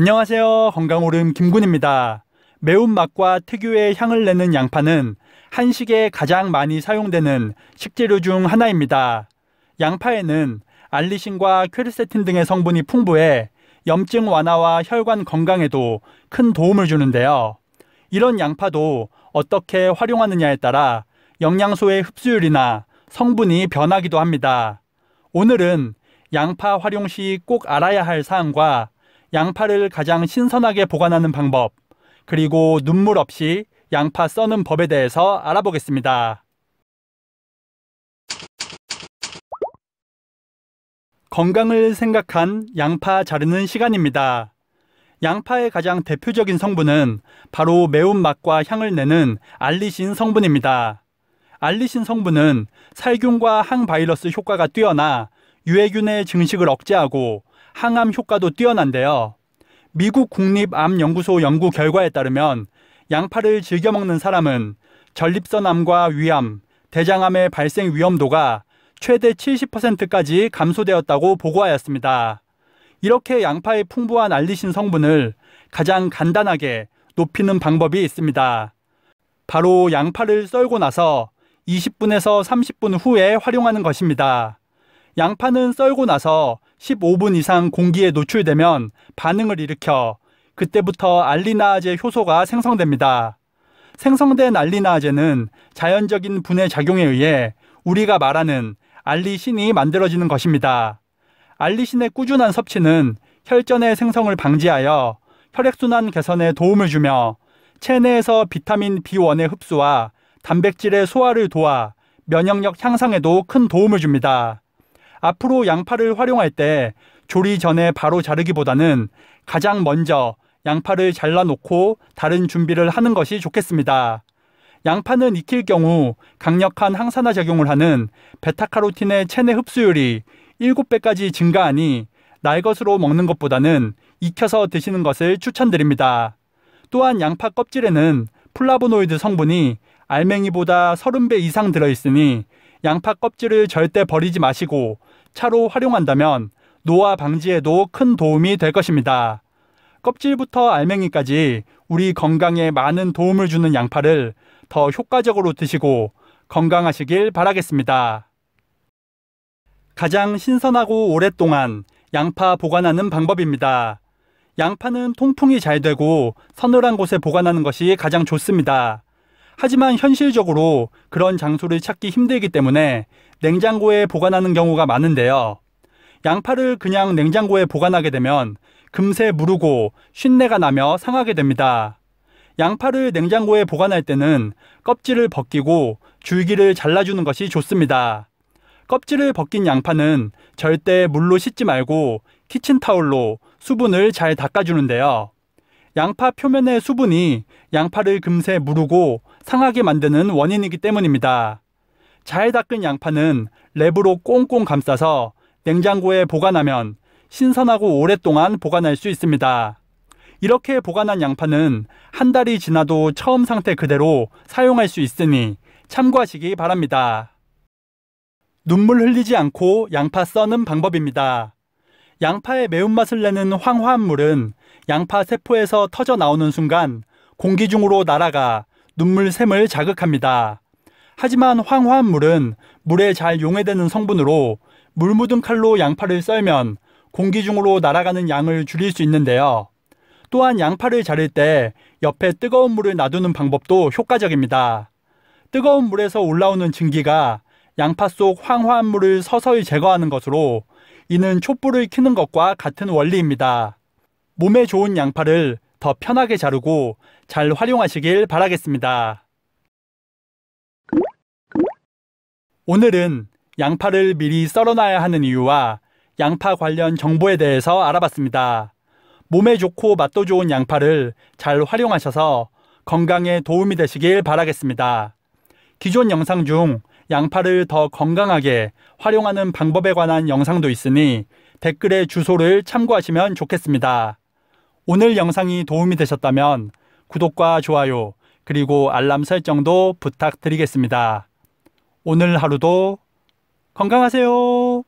안녕하세요. 건강오름 김군입니다. 매운맛과 특유의 향을 내는 양파는 한식에 가장 많이 사용되는 식재료 중 하나입니다. 양파에는 알리신과 퀘르세틴 등의 성분이 풍부해 염증 완화와 혈관 건강에도 큰 도움을 주는데요. 이런 양파도 어떻게 활용하느냐에 따라 영양소의 흡수율이나 성분이 변하기도 합니다. 오늘은 양파 활용 시 꼭 알아야 할 사항과 양파를 가장 신선하게 보관하는 방법, 그리고 눈물 없이 양파 써는 법에 대해서 알아보겠습니다. 건강을 생각한 양파 자르는 시간입니다. 양파의 가장 대표적인 성분은 바로 매운맛과 향을 내는 알리신 성분입니다. 알리신 성분은 살균과 항바이러스 효과가 뛰어나 유해균의 증식을 억제하고 항암 효과도 뛰어난데요. 미국 국립암연구소 연구 결과에 따르면 양파를 즐겨 먹는 사람은 전립선암과 위암, 대장암의 발생 위험도가 최대 70%까지 감소되었다고 보고하였습니다. 이렇게 양파의 풍부한 알리신 성분을 가장 간단하게 높이는 방법이 있습니다. 바로 양파를 썰고 나서 20분에서 30분 후에 활용하는 것입니다. 양파는 썰고 나서 15분 이상 공기에 노출되면 반응을 일으켜 그때부터 알리나아제 효소가 생성됩니다. 생성된 알리나아제는 자연적인 분해 작용에 의해 우리가 말하는 알리신이 만들어지는 것입니다. 알리신의 꾸준한 섭취는 혈전의 생성을 방지하여 혈액순환 개선에 도움을 주며 체내에서 비타민 B1의 흡수와 단백질의 소화를 도와 면역력 향상에도 큰 도움을 줍니다. 앞으로 양파를 활용할 때 조리 전에 바로 자르기보다는 가장 먼저 양파를 잘라놓고 다른 준비를 하는 것이 좋겠습니다. 양파는 익힐 경우 강력한 항산화 작용을 하는 베타카로틴의 체내 흡수율이 7배까지 증가하니 날것으로 먹는 것보다는 익혀서 드시는 것을 추천드립니다. 또한 양파 껍질에는 플라보노이드 성분이 알맹이보다 30배 이상 들어있으니 양파 껍질을 절대 버리지 마시고 차로 활용한다면 노화 방지에도 큰 도움이 될 것입니다. 껍질부터 알맹이까지 우리 건강에 많은 도움을 주는 양파를 더 효과적으로 드시고 건강하시길 바라겠습니다. 가장 신선하고 오랫동안 양파 보관하는 방법입니다. 양파는 통풍이 잘 되고 서늘한 곳에 보관하는 것이 가장 좋습니다. 하지만 현실적으로 그런 장소를 찾기 힘들기 때문에 냉장고에 보관하는 경우가 많은데요. 양파를 그냥 냉장고에 보관하게 되면 금세 무르고 쉰내가 나며 상하게 됩니다. 양파를 냉장고에 보관할 때는 껍질을 벗기고 줄기를 잘라주는 것이 좋습니다. 껍질을 벗긴 양파는 절대 물로 씻지 말고 키친타올로 수분을 잘 닦아주는데요. 양파 표면의 수분이 양파를 금세 무르고 상하게 만드는 원인이기 때문입니다. 잘 닦은 양파는 랩으로 꽁꽁 감싸서 냉장고에 보관하면 신선하고 오랫동안 보관할 수 있습니다. 이렇게 보관한 양파는 한 달이 지나도 처음 상태 그대로 사용할 수 있으니 참고하시기 바랍니다. 눈물 흘리지 않고 양파 써는 방법입니다. 양파의 매운맛을 내는 황화합물은 양파 세포에서 터져 나오는 순간 공기 중으로 날아가 눈물샘을 자극합니다. 하지만 황화합물은 물에 잘 용해되는 성분으로 물 묻은 칼로 양파를 썰면 공기 중으로 날아가는 양을 줄일 수 있는데요. 또한 양파를 자를 때 옆에 뜨거운 물을 놔두는 방법도 효과적입니다. 뜨거운 물에서 올라오는 증기가 양파 속 황화합물을 서서히 제거하는 것으로 이는 촛불을 켜는 것과 같은 원리입니다. 몸에 좋은 양파를 더 편하게 자르고 잘 활용하시길 바라겠습니다. 오늘은 양파를 미리 썰어놔야 하는 이유와 양파 관련 정보에 대해서 알아봤습니다. 몸에 좋고 맛도 좋은 양파를 잘 활용하셔서 건강에 도움이 되시길 바라겠습니다. 기존 영상 중 양파를 더 건강하게 활용하는 방법에 관한 영상도 있으니 댓글에 주소를 참고하시면 좋겠습니다. 오늘 영상이 도움이 되셨다면 구독과 좋아요 그리고 알람 설정도 부탁드리겠습니다. 오늘 하루도 건강하세요.